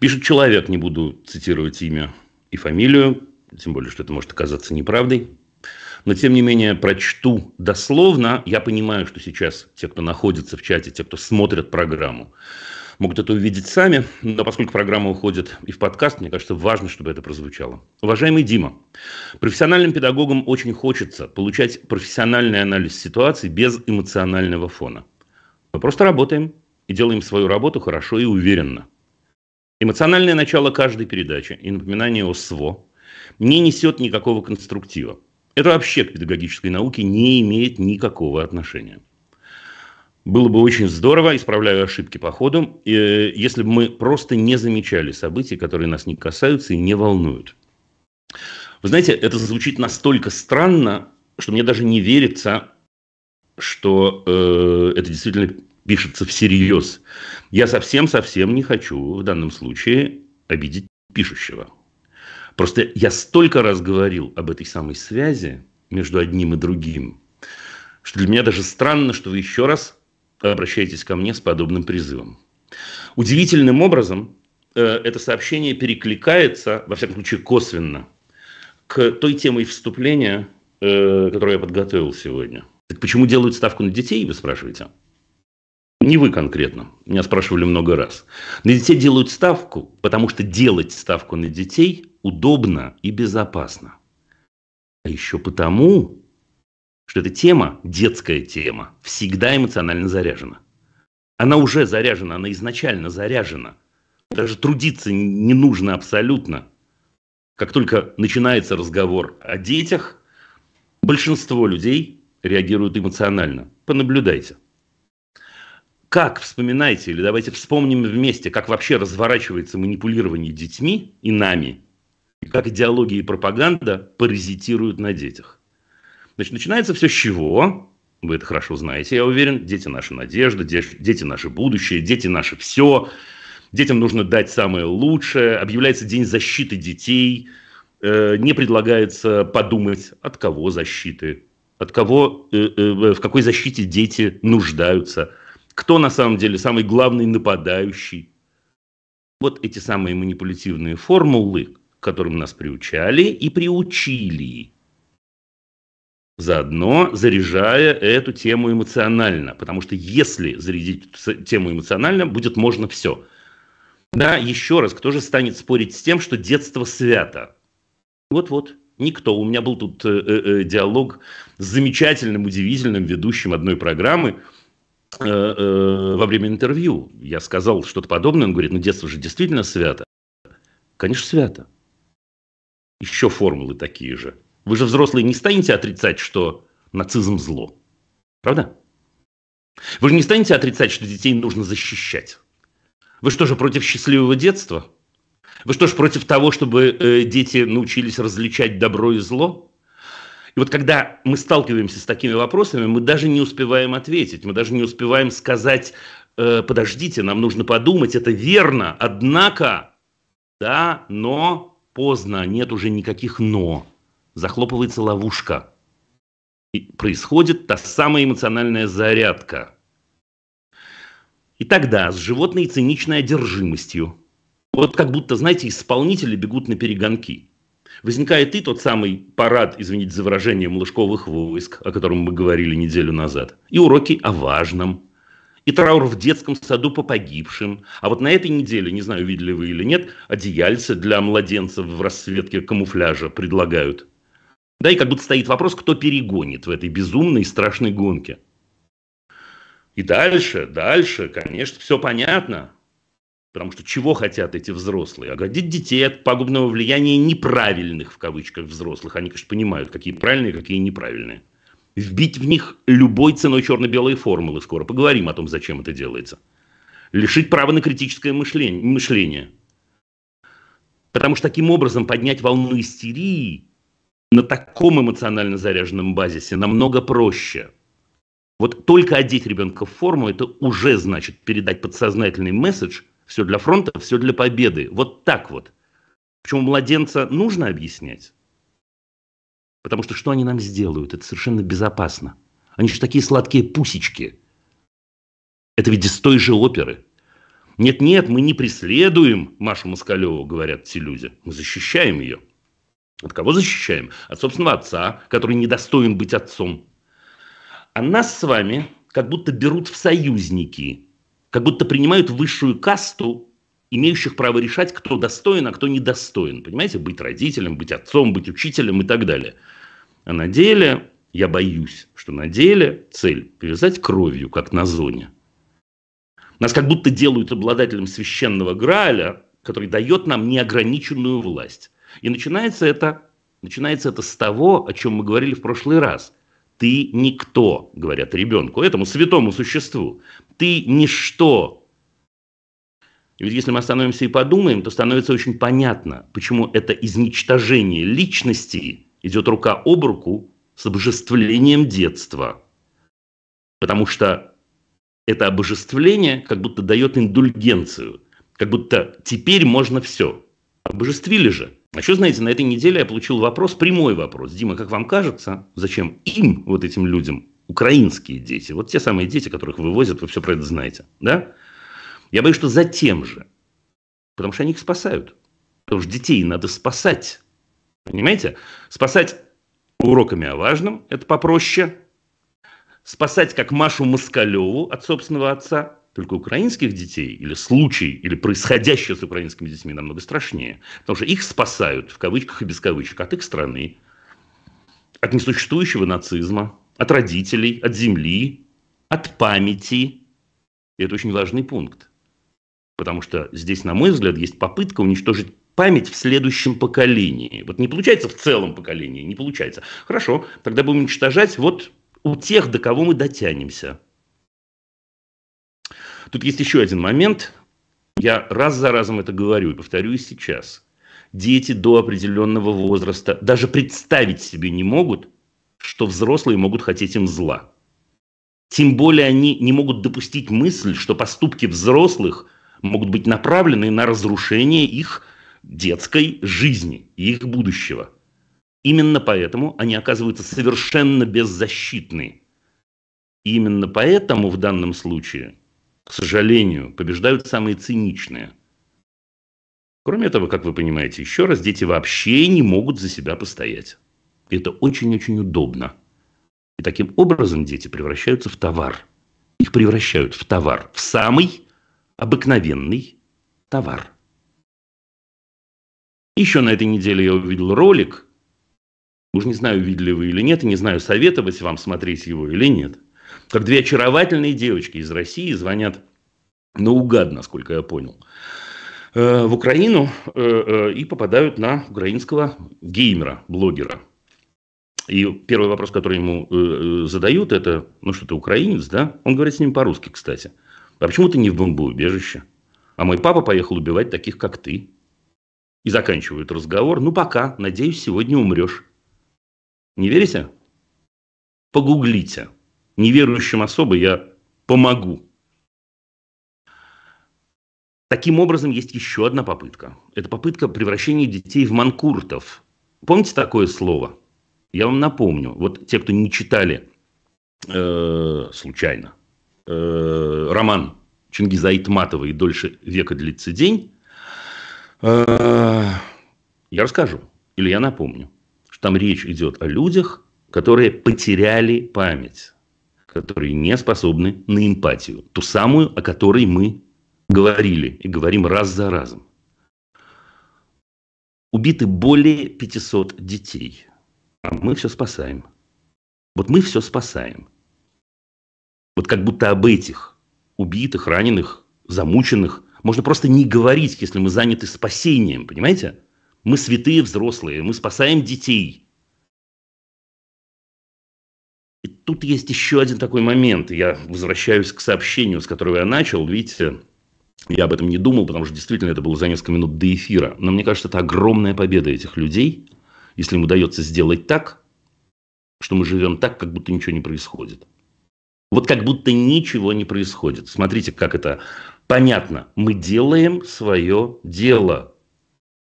Пишет человек, не буду цитировать имя и фамилию, тем более, что это может оказаться неправдой. Но, тем не менее, прочту дословно. Я понимаю, что сейчас те, кто находится в чате, те, кто смотрят программу, могут это увидеть сами. Но поскольку программа уходит и в подкаст, мне кажется, важно, чтобы это прозвучало. Уважаемый Дима, профессиональным педагогам очень хочется получать профессиональный анализ ситуации без эмоционального фона. Мы просто работаем и делаем свою работу хорошо и уверенно – Эмоциональное начало каждой передачи и напоминание о СВО не несет никакого конструктива. Это вообще к педагогической науке не имеет никакого отношения. Было бы очень здорово, исправляю ошибки по ходу, э, если бы мы просто не замечали события, которые нас не касаются и не волнуют. Вы знаете, это звучит настолько странно, что мне даже не верится, что э, это действительно пишется всерьез. Я совсем-совсем не хочу в данном случае обидеть пишущего. Просто я столько раз говорил об этой самой связи между одним и другим, что для меня даже странно, что вы еще раз обращаетесь ко мне с подобным призывом. Удивительным образом э, это сообщение перекликается, во всяком случае косвенно, к той теме вступления, э, которую я подготовил сегодня. Так почему делают ставку на детей, вы спрашиваете? Не вы конкретно. Меня спрашивали много раз. На детей делают ставку, потому что делать ставку на детей удобно и безопасно. А еще потому, что эта тема, детская тема, всегда эмоционально заряжена. Она уже заряжена, она изначально заряжена. Даже трудиться не нужно абсолютно. Как только начинается разговор о детях, большинство людей реагируют эмоционально. Понаблюдайте как, вспоминаете или давайте вспомним вместе, как вообще разворачивается манипулирование детьми и нами, и как идеология и пропаганда паразитируют на детях. Значит, начинается все с чего? Вы это хорошо знаете, я уверен. Дети – наша надежда, дети – наше будущее, дети – наше все. Детям нужно дать самое лучшее. Объявляется День защиты детей. Э, не предлагается подумать, от кого защиты, от кого, э, э, в какой защите дети нуждаются – кто на самом деле самый главный нападающий. Вот эти самые манипулятивные формулы, к которым нас приучали и приучили. Заодно заряжая эту тему эмоционально, потому что если зарядить тему эмоционально, будет можно все. Да, еще раз, кто же станет спорить с тем, что детство свято? Вот-вот, никто. У меня был тут э -э, э диалог с замечательным, удивительным ведущим одной программы – Э, э, во время интервью я сказал что-то подобное, он говорит, ну детство же действительно свято. Конечно, свято. Еще формулы такие же. Вы же взрослые не станете отрицать, что нацизм зло. Правда? Вы же не станете отрицать, что детей нужно защищать. Вы что же против счастливого детства? Вы что же против того, чтобы э, дети научились различать добро и зло? И вот когда мы сталкиваемся с такими вопросами, мы даже не успеваем ответить, мы даже не успеваем сказать, э, подождите, нам нужно подумать, это верно, однако, да, но поздно, нет уже никаких но, захлопывается ловушка. И происходит та самая эмоциональная зарядка. И тогда с животной циничной одержимостью, вот как будто, знаете, исполнители бегут на перегонки – возникает и тот самый парад, извините за выражение, млышковых войск, о котором мы говорили неделю назад, и уроки о важном, и траур в детском саду по погибшим. А вот на этой неделе, не знаю, видели вы или нет, одеяльца для младенцев в расцветке камуфляжа предлагают. Да, и как будто стоит вопрос, кто перегонит в этой безумной и страшной гонке. И дальше, дальше, конечно, все понятно. Потому что чего хотят эти взрослые? Оградить детей от пагубного влияния неправильных, в кавычках, взрослых. Они, конечно, понимают, какие правильные, какие неправильные. Вбить в них любой ценой черно-белые формулы скоро. Поговорим о том, зачем это делается. Лишить права на критическое мышление. мышление. Потому что таким образом поднять волну истерии на таком эмоционально заряженном базисе намного проще. Вот только одеть ребенка в форму, это уже значит передать подсознательный месседж – все для фронта, все для победы. Вот так вот. Почему младенца нужно объяснять? Потому что что они нам сделают? Это совершенно безопасно. Они же такие сладкие пусечки. Это ведь из той же оперы. Нет-нет, мы не преследуем Машу Москалеву, говорят те люди. Мы защищаем ее. От кого защищаем? От собственного отца, который недостоин быть отцом. А нас с вами как будто берут в союзники как будто принимают высшую касту имеющих право решать, кто достоин, а кто недостоин. Понимаете, быть родителем, быть отцом, быть учителем и так далее. А на деле, я боюсь, что на деле цель привязать кровью, как на зоне. Нас как будто делают обладателем священного Грааля, который дает нам неограниченную власть. И начинается это, начинается это с того, о чем мы говорили в прошлый раз – ты никто, говорят ребенку, этому святому существу. Ты ничто. И ведь если мы остановимся и подумаем, то становится очень понятно, почему это изничтожение личности идет рука об руку с обожествлением детства. Потому что это обожествление как будто дает индульгенцию, как будто теперь можно все. Обожествили же – а что, знаете, на этой неделе я получил вопрос, прямой вопрос. Дима, как вам кажется, зачем им, вот этим людям, украинские дети, вот те самые дети, которых вывозят, вы все про это знаете, да? Я боюсь, что за тем же. Потому что они их спасают. Потому что детей надо спасать. Понимаете? Спасать уроками о важном, это попроще. Спасать, как Машу Москалеву от собственного отца, только украинских детей, или случай, или происходящее с украинскими детьми намного страшнее. Потому что их спасают, в кавычках и без кавычек, от их страны, от несуществующего нацизма, от родителей, от земли, от памяти. И это очень важный пункт. Потому что здесь, на мой взгляд, есть попытка уничтожить память в следующем поколении. Вот не получается в целом поколении, не получается. Хорошо, тогда будем уничтожать вот у тех, до кого мы дотянемся – Тут есть еще один момент. Я раз за разом это говорю и повторю и сейчас. Дети до определенного возраста даже представить себе не могут, что взрослые могут хотеть им зла. Тем более они не могут допустить мысль, что поступки взрослых могут быть направлены на разрушение их детской жизни и их будущего. Именно поэтому они оказываются совершенно беззащитны. И именно поэтому в данном случае к сожалению, побеждают самые циничные. Кроме этого, как вы понимаете, еще раз, дети вообще не могут за себя постоять. И это очень-очень удобно. И таким образом дети превращаются в товар. Их превращают в товар, в самый обыкновенный товар. Еще на этой неделе я увидел ролик. Уж не знаю, видели вы или нет, и не знаю, советовать вам смотреть его или нет – как две очаровательные девочки из России звонят наугад, насколько я понял, э, в Украину э, э, и попадают на украинского геймера, блогера. И первый вопрос, который ему задают, это, ну что, ты украинец, да? Он говорит с ним по-русски, кстати. А почему ты не в бомбоубежище? А мой папа поехал убивать таких, как ты. И заканчивают разговор. Ну, пока. Надеюсь, сегодня умрешь. Не верите? Погуглите неверующим особо я помогу. Таким образом, есть еще одна попытка. Это попытка превращения детей в манкуртов. Помните такое слово? Я вам напомню. Вот те, кто не читали э, случайно э, роман Чингиза Итматова «И дольше века длится день», э, я расскажу или я напомню, что там речь идет о людях, которые потеряли память которые не способны на эмпатию, ту самую, о которой мы говорили и говорим раз за разом. Убиты более 500 детей, а мы все спасаем. Вот мы все спасаем. Вот как будто об этих убитых, раненых, замученных можно просто не говорить, если мы заняты спасением, понимаете? Мы святые взрослые, мы спасаем детей – тут есть еще один такой момент. Я возвращаюсь к сообщению, с которого я начал. Видите, я об этом не думал, потому что действительно это было за несколько минут до эфира. Но мне кажется, это огромная победа этих людей, если им удается сделать так, что мы живем так, как будто ничего не происходит. Вот как будто ничего не происходит. Смотрите, как это понятно. Мы делаем свое дело.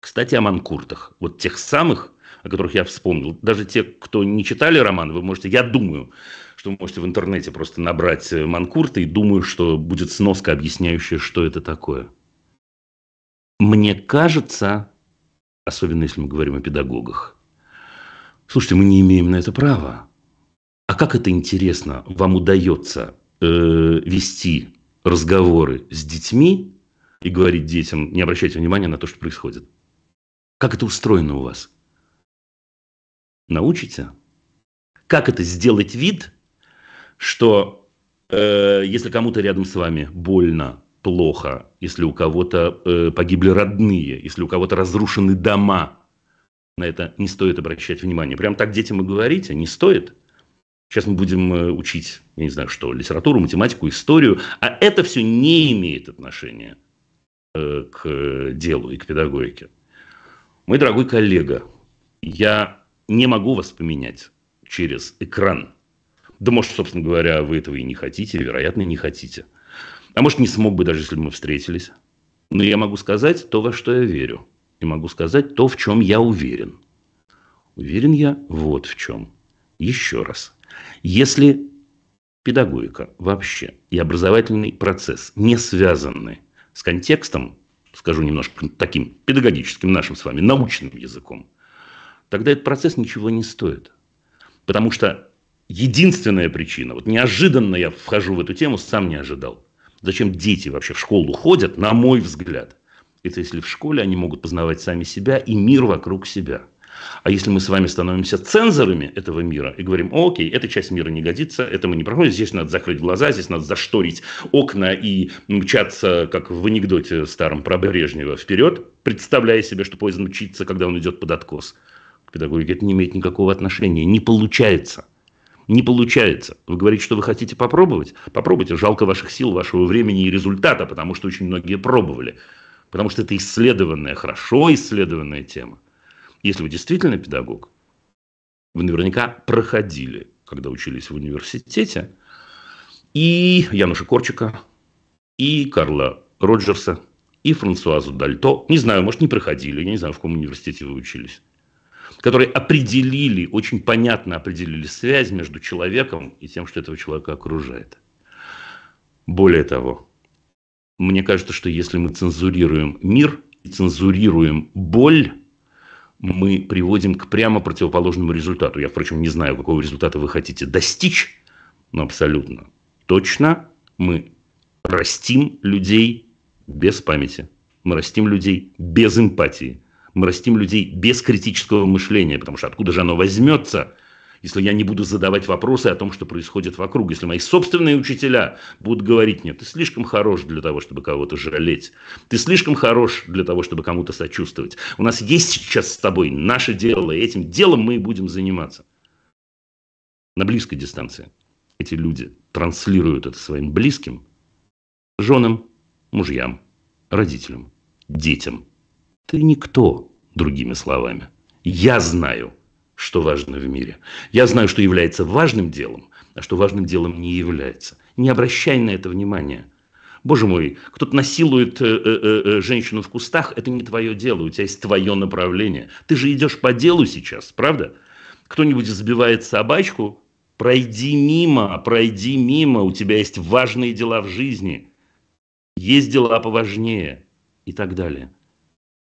Кстати, о манкуртах. Вот тех самых, о которых я вспомнил. Даже те, кто не читали роман, вы можете, я думаю, что вы можете в интернете просто набрать э, Манкурта и думаю, что будет сноска, объясняющая, что это такое. Мне кажется, особенно если мы говорим о педагогах, слушайте, мы не имеем на это права. А как это интересно, вам удается э, вести разговоры с детьми и говорить детям, не обращайте внимания на то, что происходит. Как это устроено у вас? Научите? Как это сделать вид, что э, если кому-то рядом с вами больно, плохо, если у кого-то э, погибли родные, если у кого-то разрушены дома, на это не стоит обращать внимание. Прям так детям и говорите, а не стоит. Сейчас мы будем э, учить, я не знаю что, литературу, математику, историю, а это все не имеет отношения э, к э, делу и к педагогике. Мой дорогой коллега, я не могу вас поменять через экран. Да может, собственно говоря, вы этого и не хотите, вероятно, не хотите. А может, не смог бы, даже если бы мы встретились. Но я могу сказать то, во что я верю. И могу сказать то, в чем я уверен. Уверен я вот в чем. Еще раз. Если педагогика вообще и образовательный процесс не связаны с контекстом, скажу немножко таким педагогическим нашим с вами, научным языком, тогда этот процесс ничего не стоит. Потому что единственная причина, вот неожиданно я вхожу в эту тему, сам не ожидал. Зачем дети вообще в школу ходят, на мой взгляд? Это если в школе они могут познавать сами себя и мир вокруг себя. А если мы с вами становимся цензорами этого мира и говорим, окей, эта часть мира не годится, это мы не проходим, здесь надо закрыть глаза, здесь надо зашторить окна и мчаться, как в анекдоте старом про Брежнева, вперед, представляя себе, что поезд мчится, когда он идет под откос – педагогики, это не имеет никакого отношения, не получается. Не получается. Вы говорите, что вы хотите попробовать? Попробуйте. Жалко ваших сил, вашего времени и результата, потому что очень многие пробовали. Потому что это исследованная, хорошо исследованная тема. Если вы действительно педагог, вы наверняка проходили, когда учились в университете, и Януша Корчика, и Карла Роджерса, и Франсуазу Дальто. Не знаю, может, не проходили, я не знаю, в каком университете вы учились которые определили, очень понятно определили связь между человеком и тем, что этого человека окружает. Более того, мне кажется, что если мы цензурируем мир и цензурируем боль, мы приводим к прямо противоположному результату. Я, впрочем, не знаю, какого результата вы хотите достичь, но абсолютно точно мы растим людей без памяти. Мы растим людей без эмпатии мы растим людей без критического мышления, потому что откуда же оно возьмется, если я не буду задавать вопросы о том, что происходит вокруг, если мои собственные учителя будут говорить мне, ты слишком хорош для того, чтобы кого-то жалеть, ты слишком хорош для того, чтобы кому-то сочувствовать. У нас есть сейчас с тобой наше дело, и этим делом мы и будем заниматься. На близкой дистанции эти люди транслируют это своим близким, женам, мужьям, родителям, детям – ты никто, другими словами. Я знаю, что важно в мире. Я знаю, что является важным делом, а что важным делом не является. Не обращай на это внимания. Боже мой, кто-то насилует э, э, э, э женщину в кустах, это не твое дело, у тебя есть твое направление. Ты же идешь по делу сейчас, правда? Кто-нибудь забивает собачку, пройди мимо, пройди мимо, у тебя есть важные дела в жизни, есть дела поважнее и так далее.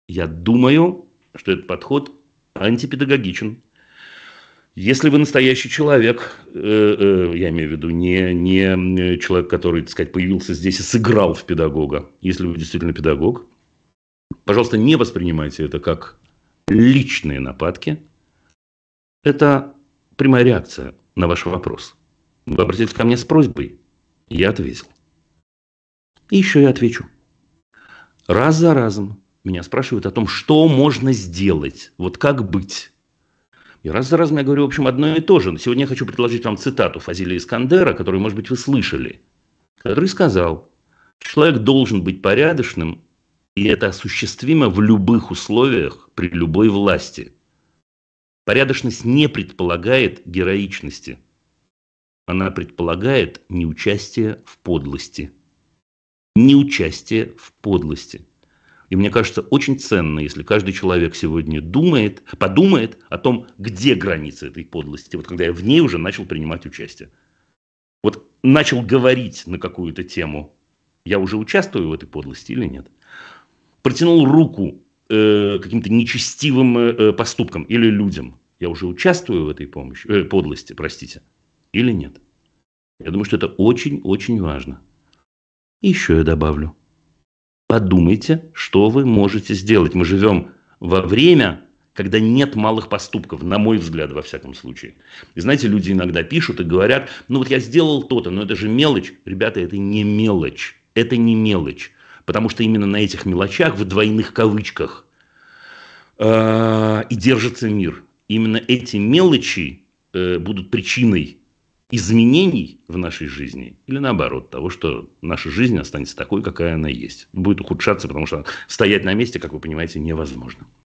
Я думаю, что этот подход антипедагогичен. Если вы настоящий человек, э, э, я имею в виду не, не э, человек, который, так сказать, появился здесь и сыграл в педагога, если вы действительно педагог, пожалуйста, не воспринимайте это как личные нападки. Это прямая реакция на ваш вопрос. Вы обратились ко мне с просьбой, я ответил. И еще я отвечу. Раз за разом меня спрашивают о том, что можно сделать, вот как быть. И раз за разом я говорю, в общем, одно и то же. Но сегодня я хочу предложить вам цитату Фазилия Искандера, которую, может быть, вы слышали, который сказал, человек должен быть порядочным, и это осуществимо в любых условиях, при любой власти. Порядочность не предполагает героичности. Она предполагает неучастие в подлости. Неучастие в подлости – и мне кажется, очень ценно, если каждый человек сегодня думает, подумает о том, где границы этой подлости, вот когда я в ней уже начал принимать участие. Вот начал говорить на какую-то тему, я уже участвую в этой подлости или нет. Протянул руку э, каким-то нечестивым э, э поступкам или людям, я уже участвую в этой помощи, э, подлости, простите, или нет. Я думаю, что это очень-очень важно. И еще я добавлю – Подумайте, что вы можете сделать. Мы живем во время, когда нет малых поступков, на мой взгляд, во всяком случае. И знаете, люди иногда пишут и говорят, ну вот я сделал то-то, но это же мелочь. Ребята, это не мелочь. Это не мелочь. Потому что именно на этих мелочах, в двойных кавычках, э, и держится мир. Именно эти мелочи э, будут причиной изменений в нашей жизни или наоборот того, что наша жизнь останется такой, какая она есть. Будет ухудшаться, потому что стоять на месте, как вы понимаете, невозможно.